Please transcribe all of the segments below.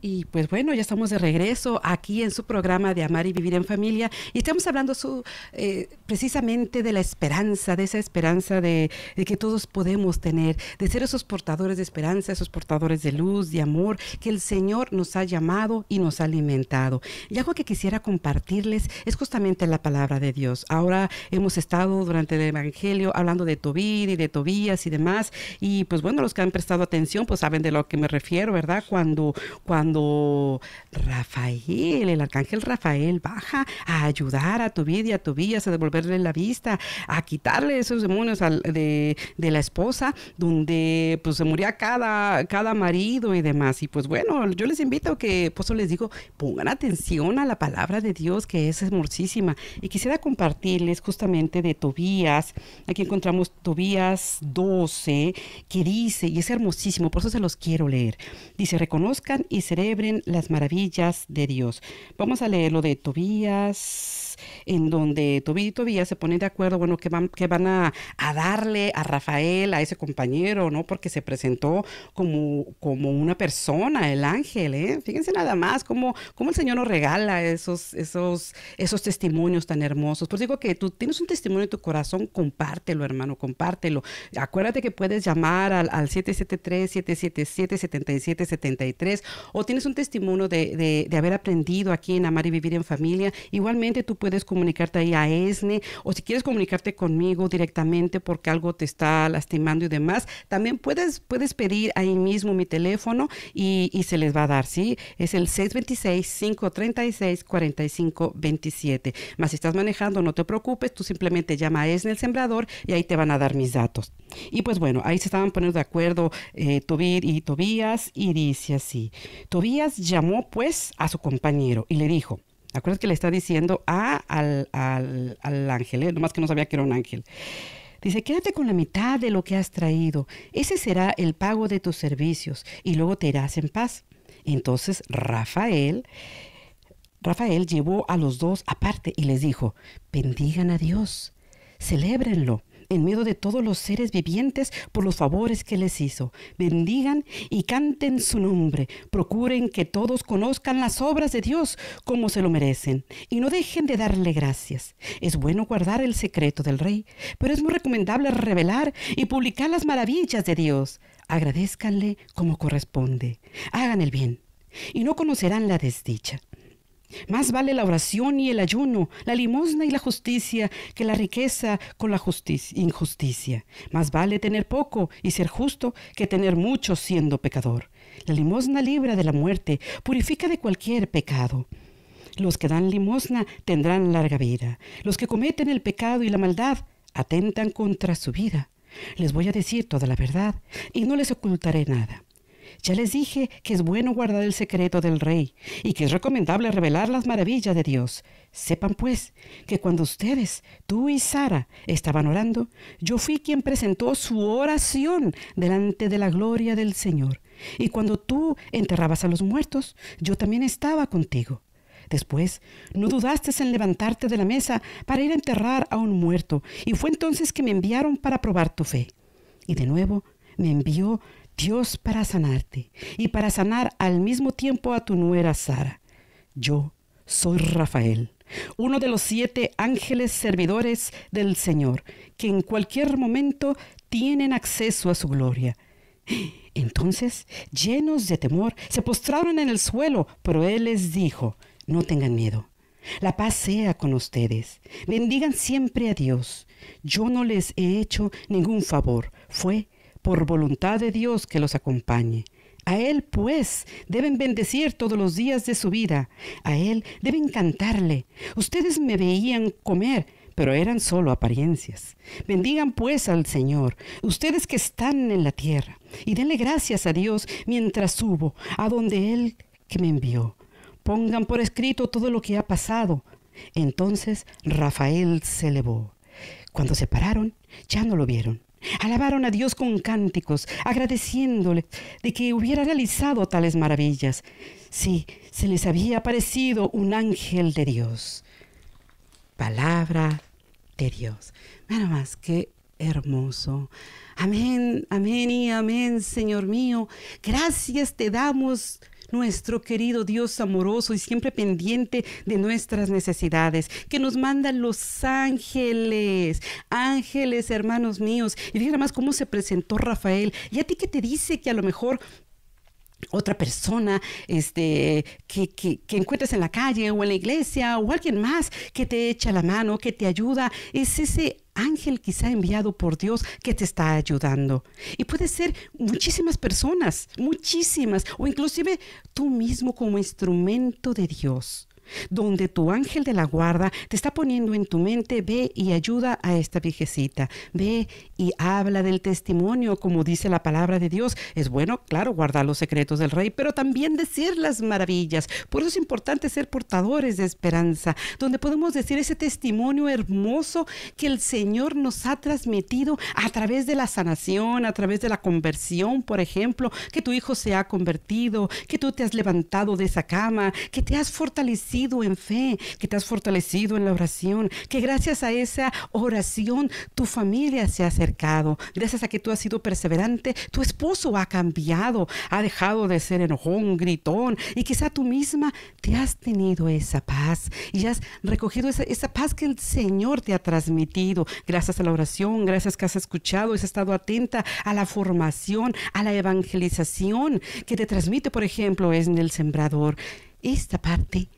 Y pues bueno, ya estamos de regreso aquí en su programa de Amar y Vivir en Familia y estamos hablando su, eh, precisamente de la esperanza, de esa esperanza de, que todos podemos tener, de ser esos portadores de esperanza, esos portadores de luz, de amor, que el Señor nos ha llamado y nos ha alimentado. Y algo que quisiera compartirles es justamente la palabra de Dios. Ahora hemos estado durante el Evangelio hablando de Tobín y de Tobías y demás y pues bueno, los que han prestado atención pues saben de lo que me refiero, ¿verdad? Cuando, cuando Rafael, el arcángel Rafael, baja a ayudar a Tobías y a Tobías a devolverle la vista, a quitarle esos demonios de, la esposa, donde pues se moría cada, cada marido y demás. Y pues bueno, yo les invito que, pues les digo, pongan atención a la palabra de Dios que es hermosísima. Y quisiera compartirles justamente de Tobías, aquí encontramos Tobías 12, que dice, y es hermosísimo, por eso se los quiero leer, dice, reconozcan y se celebren las maravillas de Dios. Vamos a leerlo de Tobías en donde Tobí y Tobías se ponen de acuerdo, bueno, que van, que van a, darle a Rafael, a ese compañero, ¿no? Porque se presentó como, como una persona, el ángel, ¿eh? Fíjense nada más cómo, cómo el Señor nos regala esos, esos, esos testimonios tan hermosos. Pues digo que tú tienes un testimonio en tu corazón, compártelo, hermano, compártelo. Acuérdate que puedes llamar al, 773-777-7773 o tienes un testimonio de, de, de haber aprendido aquí en Amar y Vivir en Familia. Igualmente tú puedes puedes comunicarte ahí a ESNE o si quieres comunicarte conmigo directamente porque algo te está lastimando y demás, también puedes, puedes pedir ahí mismo mi teléfono y, se les va a dar, ¿sí? Es el 626-536-4527. Más si estás manejando, no te preocupes, tú simplemente llama a ESNE el sembrador y ahí te van a dar mis datos. Y pues bueno, ahí se estaban poniendo de acuerdo eh, Tobir y Tobías y dice así, Tobías llamó pues a su compañero y le dijo, Acuérdate que le está diciendo al, ángel, ¿eh? nomás que no sabía que era un ángel. Dice, quédate con la mitad de lo que has traído. Ese será el pago de tus servicios y luego te irás en paz. Entonces Rafael, Rafael llevó a los dos aparte y les dijo, bendigan a Dios, celébrenlo en medio de todos los seres vivientes por los favores que les hizo. Bendigan y canten su nombre. Procuren que todos conozcan las obras de Dios como se lo merecen y no dejen de darle gracias. Es bueno guardar el secreto del rey, pero es muy recomendable revelar y publicar las maravillas de Dios. Agradezcanle como corresponde. Hagan el bien y no conocerán la desdicha. Más vale la oración y el ayuno, la limosna y la justicia, que la riqueza con la justicia, injusticia. Más vale tener poco y ser justo que tener mucho siendo pecador. La limosna libra de la muerte, purifica de cualquier pecado. Los que dan limosna tendrán larga vida. Los que cometen el pecado y la maldad atentan contra su vida. Les voy a decir toda la verdad y no les ocultaré nada. Ya les dije que es bueno guardar el secreto del rey y que es recomendable revelar las maravillas de Dios. Sepan pues que cuando ustedes, tú y Sara, estaban orando, yo fui quien presentó su oración delante de la gloria del Señor. Y cuando tú enterrabas a los muertos, yo también estaba contigo. Después, no dudaste en levantarte de la mesa para ir a enterrar a un muerto, y fue entonces que me enviaron para probar tu fe. Y de nuevo me envió Dios para sanarte y para sanar al mismo tiempo a tu nuera Sara. Yo soy Rafael, uno de los siete ángeles servidores del Señor, que en cualquier momento tienen acceso a su gloria. Entonces, llenos de temor, se postraron en el suelo, pero Él les dijo, no tengan miedo. La paz sea con ustedes. Bendigan siempre a Dios. Yo no les he hecho ningún favor. Fue por voluntad de Dios que los acompañe. A Él, pues, deben bendecir todos los días de su vida. A Él deben cantarle. Ustedes me veían comer, pero eran solo apariencias. Bendigan pues al Señor, ustedes que están en la tierra, y denle gracias a Dios mientras subo a donde Él que me envió. Pongan por escrito todo lo que ha pasado. Entonces Rafael se elevó. Cuando se pararon, ya no lo vieron. Alabaron a Dios con cánticos, agradeciéndole de que hubiera realizado tales maravillas. Sí, se les había aparecido un ángel de Dios. Palabra de Dios. Nada más que hermoso. Amén, amén y amén, Señor mío. Gracias te damos nuestro querido Dios amoroso y siempre pendiente de nuestras necesidades, que nos manda los ángeles, ángeles hermanos míos. Y fíjate más cómo se presentó Rafael. ¿Y a ti que te dice que a lo mejor otra persona este, que, que, que, encuentres en la calle o en la iglesia o alguien más que te echa la mano, que te ayuda. Es ese ángel quizá enviado por Dios que te está ayudando. Y puede ser muchísimas personas, muchísimas, o inclusive tú mismo como instrumento de Dios donde tu ángel de la guarda te está poniendo en tu mente, ve y ayuda a esta viejecita, ve y habla del testimonio, como dice la palabra de Dios. Es bueno, claro, guardar los secretos del rey, pero también decir las maravillas. Por eso es importante ser portadores de esperanza, donde podemos decir ese testimonio hermoso que el Señor nos ha transmitido a través de la sanación, a través de la conversión, por ejemplo, que tu hijo se ha convertido, que tú te has levantado de esa cama, que te has fortalecido en fe, que te has fortalecido en la oración, que gracias a esa oración tu familia se ha acercado, gracias a que tú has sido perseverante, tu esposo ha cambiado, ha dejado de ser enojón, gritón, y quizá tú misma te has tenido esa paz y has recogido esa, paz que el Señor te ha transmitido, gracias a la oración, gracias que has escuchado, has estado atenta a la formación, a la evangelización que te transmite, por ejemplo, es en el sembrador. Esta parte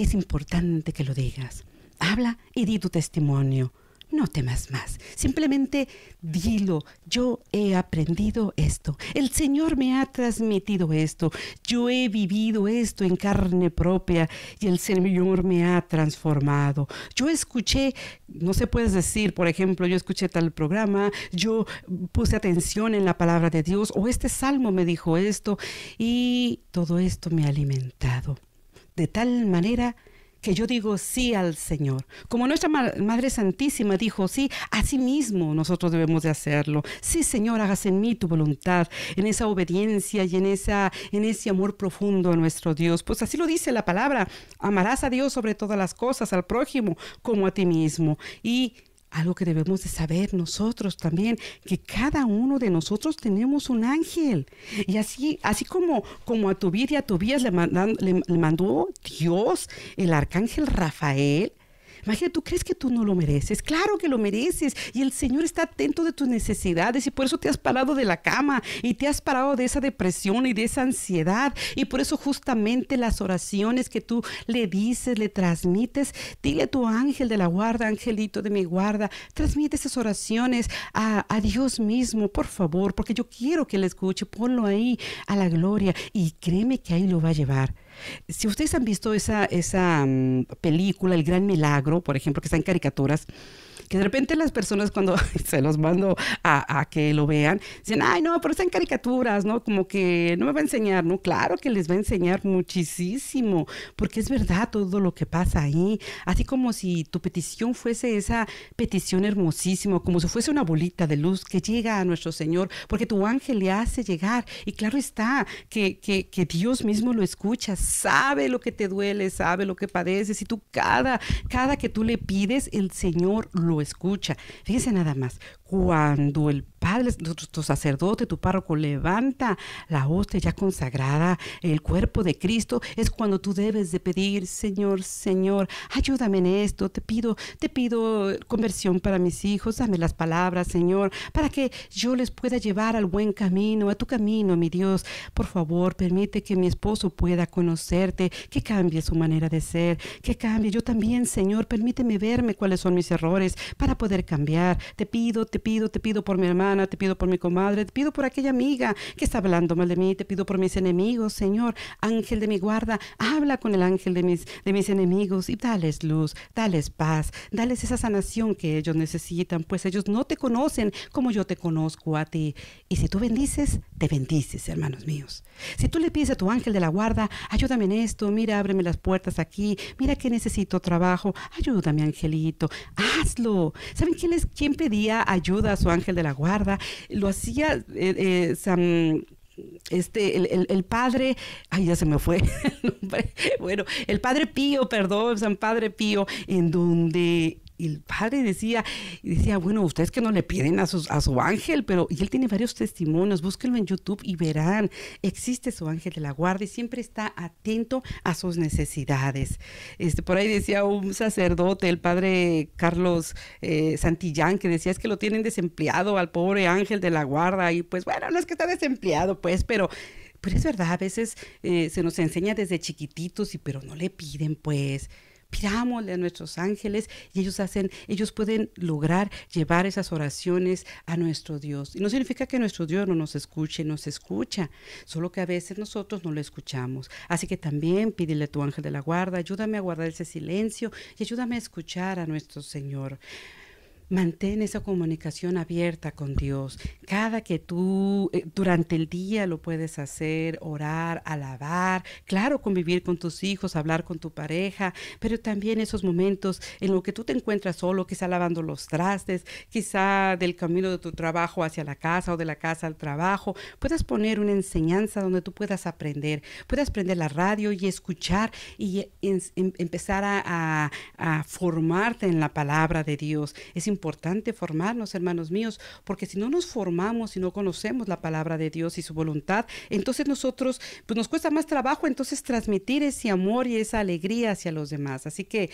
es importante que lo digas. Habla y di tu testimonio. No temas más. Simplemente dilo. Yo he aprendido esto. El Señor me ha transmitido esto. Yo he vivido esto en carne propia y el Señor me ha transformado. Yo escuché, no se puede decir, por ejemplo, yo escuché tal programa, yo puse atención en la palabra de Dios o este salmo me dijo esto y todo esto me ha alimentado de tal manera que yo digo sí al Señor. Como nuestra Madre Santísima dijo sí, así mismo nosotros debemos de hacerlo. Sí, Señor, hagas en mí tu voluntad, en esa obediencia y en, esa, en ese amor profundo a nuestro Dios. Pues así lo dice la palabra, amarás a Dios sobre todas las cosas, al prójimo como a ti mismo. Y algo que debemos de saber nosotros también, que cada uno de nosotros tenemos un ángel. Y así, así como, como a vida y a le, le, mandó Dios, el arcángel Rafael, Imagínate, tú crees que tú no lo mereces. Claro que lo mereces. Y el Señor está atento de tus necesidades y por eso te has parado de la cama y te has parado de esa depresión y de esa ansiedad. Y por eso justamente las oraciones que tú le dices, le transmites, dile a tu ángel de la guarda, angelito de mi guarda, transmite esas oraciones a, a Dios mismo, por favor, porque yo quiero que le escuche. Ponlo ahí a la gloria y créeme que ahí lo va a llevar. Si ustedes han visto esa, esa mm, película, El Gran Milagro, por ejemplo, que está en caricaturas, que de repente las personas cuando se los mando a, que lo vean, dicen, ay, no, pero están caricaturas, ¿no? Como que no me va a enseñar, ¿no? Claro que les va a enseñar muchísimo, porque es verdad todo lo que pasa ahí, así como si tu petición fuese esa petición hermosísima, como si fuese una bolita de luz que llega a nuestro Señor, porque tu ángel le hace llegar, y claro está que, que Dios mismo lo escucha, sabe lo que te duele, sabe lo que padeces, y tú cada, cada que tú le pides, el Señor lo escucha. Fíjese nada más, cuando el padres, tu, tu, sacerdote, tu párroco, levanta la hostia ya consagrada, el cuerpo de Cristo, es cuando tú debes de pedir, Señor, Señor, ayúdame en esto, te pido, te pido conversión para mis hijos, dame las palabras, Señor, para que yo les pueda llevar al buen camino, a tu camino, mi Dios. Por favor, permite que mi esposo pueda conocerte, que cambie su manera de ser, que cambie. Yo también, Señor, permíteme verme cuáles son mis errores para poder cambiar. Te pido, te pido, te pido por mi hermano te pido por mi comadre, te pido por aquella amiga que está hablando mal de mí, te pido por mis enemigos, Señor, ángel de mi guarda, habla con el ángel de mis, de mis enemigos y dales luz, dales paz, dales esa sanación que ellos necesitan, pues ellos no te conocen como yo te conozco a ti. Y si tú bendices, te bendices, hermanos míos. Si tú le pides a tu ángel de la guarda, ayúdame en esto, mira, ábreme las puertas aquí, mira que necesito trabajo, ayúdame, angelito, hazlo. ¿Saben quién, es, quién pedía ayuda a su ángel de la guarda? lo hacía eh, eh, San este, el, el, padre, ay, ya se me fue el nombre, bueno, el padre Pío, perdón, San Padre Pío, en donde y el padre decía, decía, bueno, ustedes que no le piden a, a su ángel, pero y él tiene varios testimonios, búsquenlo en YouTube y verán, existe su ángel de la guarda y siempre está atento a sus necesidades. Este, por ahí decía un sacerdote, el padre Carlos eh, Santillán, que decía, es que lo tienen desempleado al pobre ángel de la guarda y pues bueno, no es que está desempleado, pues, pero... Pero es verdad, a veces eh, se nos enseña desde chiquititos y pero no le piden, pues pidámosle a nuestros ángeles y ellos hacen, ellos pueden lograr llevar esas oraciones a nuestro Dios. Y no significa que nuestro Dios no nos escuche, nos escucha, solo que a veces nosotros no lo escuchamos. Así que también pídele a tu ángel de la guarda, ayúdame a guardar ese silencio y ayúdame a escuchar a nuestro Señor. Mantén esa comunicación abierta con Dios. Cada que tú eh, durante el día lo puedes hacer, orar, alabar, claro, convivir con tus hijos, hablar con tu pareja, pero también esos momentos en los que tú te encuentras solo, quizá lavando los trastes, quizá del camino de tu trabajo hacia la casa o de la casa al trabajo, puedes poner una enseñanza donde tú puedas aprender, puedas prender la radio y escuchar y em, empezar a, a formarte en la palabra de Dios. Es importante formarnos, hermanos míos, porque si no nos formamos y no conocemos la palabra de Dios y su voluntad, entonces nosotros, pues nos cuesta más trabajo entonces transmitir ese amor y esa alegría hacia los demás. Así que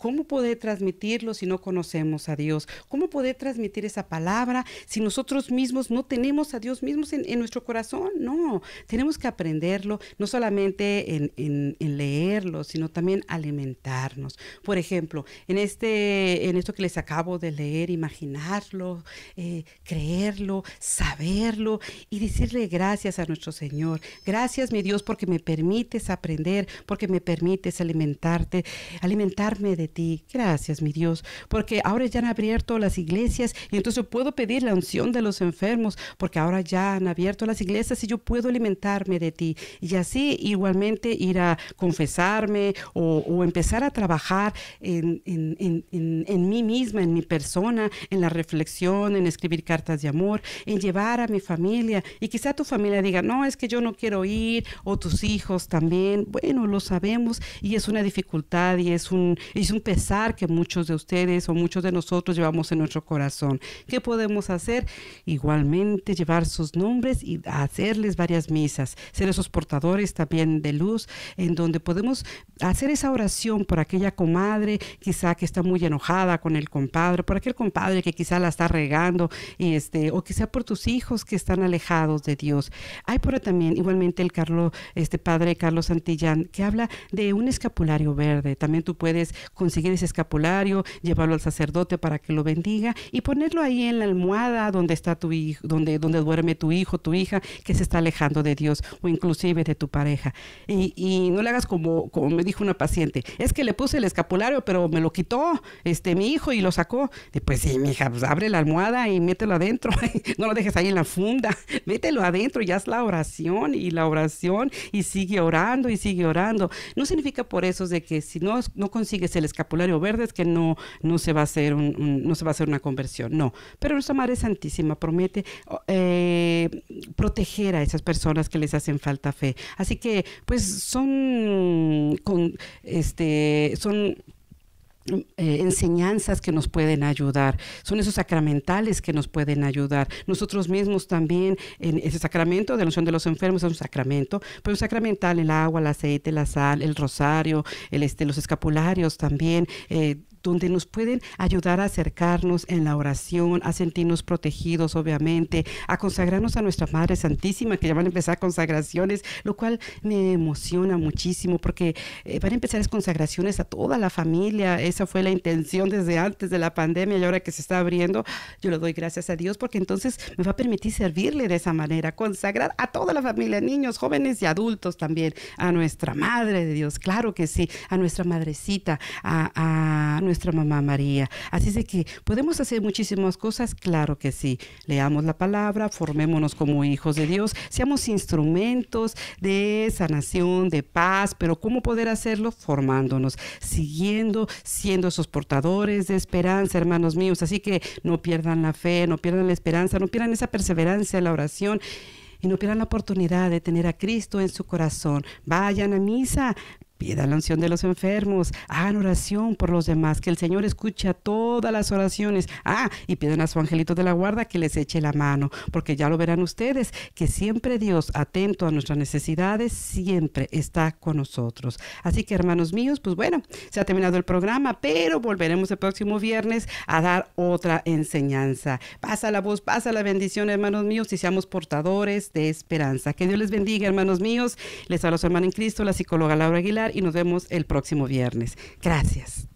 ¿Cómo poder transmitirlo si no conocemos a Dios? ¿Cómo poder transmitir esa palabra si nosotros mismos no tenemos a Dios mismos en, nuestro corazón? No, tenemos que aprenderlo, no solamente en, leerlo, sino también alimentarnos. Por ejemplo, en, este, en esto que les acabo de leer, imaginarlo, eh, creerlo, saberlo y decirle gracias a nuestro Señor. Gracias, mi Dios, porque me permites aprender, porque me permites alimentarte, alimentarme de ti. Gracias, mi Dios, porque ahora ya han abierto las iglesias y entonces puedo pedir la unción de los enfermos, porque ahora ya han abierto las iglesias y yo puedo alimentarme de ti. Y así igualmente ir a confesarme o, empezar a trabajar en, en, en, en, mí misma, en mi persona, en la reflexión, en escribir cartas de amor, en llevar a mi familia. Y quizá tu familia diga, no, es que yo no quiero ir, o tus hijos también. Bueno, lo sabemos y es una dificultad y es un, es un pesar que muchos de ustedes o muchos de nosotros llevamos en nuestro corazón. ¿Qué podemos hacer? Igualmente llevar sus nombres y hacerles varias misas, ser esos portadores también de luz, en donde podemos hacer esa oración por aquella comadre, quizá que está muy enojada con el compadre, por aquel compadre que quizá la está regando, este, o quizá por tus hijos que están alejados de Dios. Hay por ahí también igualmente el Carlos, este padre Carlos Santillán, que habla de un escapulario verde. También tú puedes con conseguir ese escapulario, llevarlo al sacerdote para que lo bendiga y ponerlo ahí en la almohada donde está tu hijo, donde, donde duerme tu hijo, tu hija, que se está alejando de Dios o inclusive de tu pareja. Y, no le hagas como, como me dijo una paciente, es que le puse el escapulario, pero me lo quitó este mi hijo y lo sacó. pues sí, hija, pues abre la almohada y mételo adentro, no lo dejes ahí en la funda, mételo adentro y haz la oración y la oración y sigue orando y sigue orando. No significa por eso de que si no, no consigues el escapulario, Capulario verde es que no, no, se va a hacer no se va a hacer una conversión, no. Pero nuestra Madre Santísima promete oh, eh, proteger a esas personas que les hacen falta fe. Así que, pues, son, con, este, son eh, enseñanzas que nos pueden ayudar, son esos sacramentales que nos pueden ayudar. Nosotros mismos también, en ese sacramento de la noción de los enfermos es un sacramento, pero un sacramental, el agua, el aceite, la sal, el rosario, el, este, los escapularios también. Eh, donde nos pueden ayudar a acercarnos en la oración, a sentirnos protegidos, obviamente, a consagrarnos a nuestra Madre Santísima, que ya van a empezar consagraciones, lo cual me emociona muchísimo porque eh, van a empezar las consagraciones a toda la familia. Esa fue la intención desde antes de la pandemia y ahora que se está abriendo, yo le doy gracias a Dios porque entonces me va a permitir servirle de esa manera, consagrar a toda la familia, niños, jóvenes y adultos también, a nuestra Madre de Dios, claro que sí, a nuestra madrecita, a, a nuestra mamá María. Así de que podemos hacer muchísimas cosas, claro que sí. Leamos la palabra, formémonos como hijos de Dios, seamos instrumentos de sanación, de paz, pero ¿cómo poder hacerlo? Formándonos, siguiendo, siendo esos portadores de esperanza, hermanos míos. Así que no pierdan la fe, no pierdan la esperanza, no pierdan esa perseverancia, en la oración y no pierdan la oportunidad de tener a Cristo en su corazón. Vayan a misa, Pida la unción de los enfermos, hagan oración por los demás, que el Señor escucha todas las oraciones. Ah, y pidan a su angelito de la guarda que les eche la mano, porque ya lo verán ustedes, que siempre Dios, atento a nuestras necesidades, siempre está con nosotros. Así que hermanos míos, pues bueno, se ha terminado el programa, pero volveremos el próximo viernes a dar otra enseñanza. Pasa la voz, pasa la bendición, hermanos míos, y seamos portadores de esperanza. Que Dios les bendiga, hermanos míos. Les habla su hermana en Cristo, la psicóloga Laura Aguilar y nos vemos el próximo viernes. Gracias.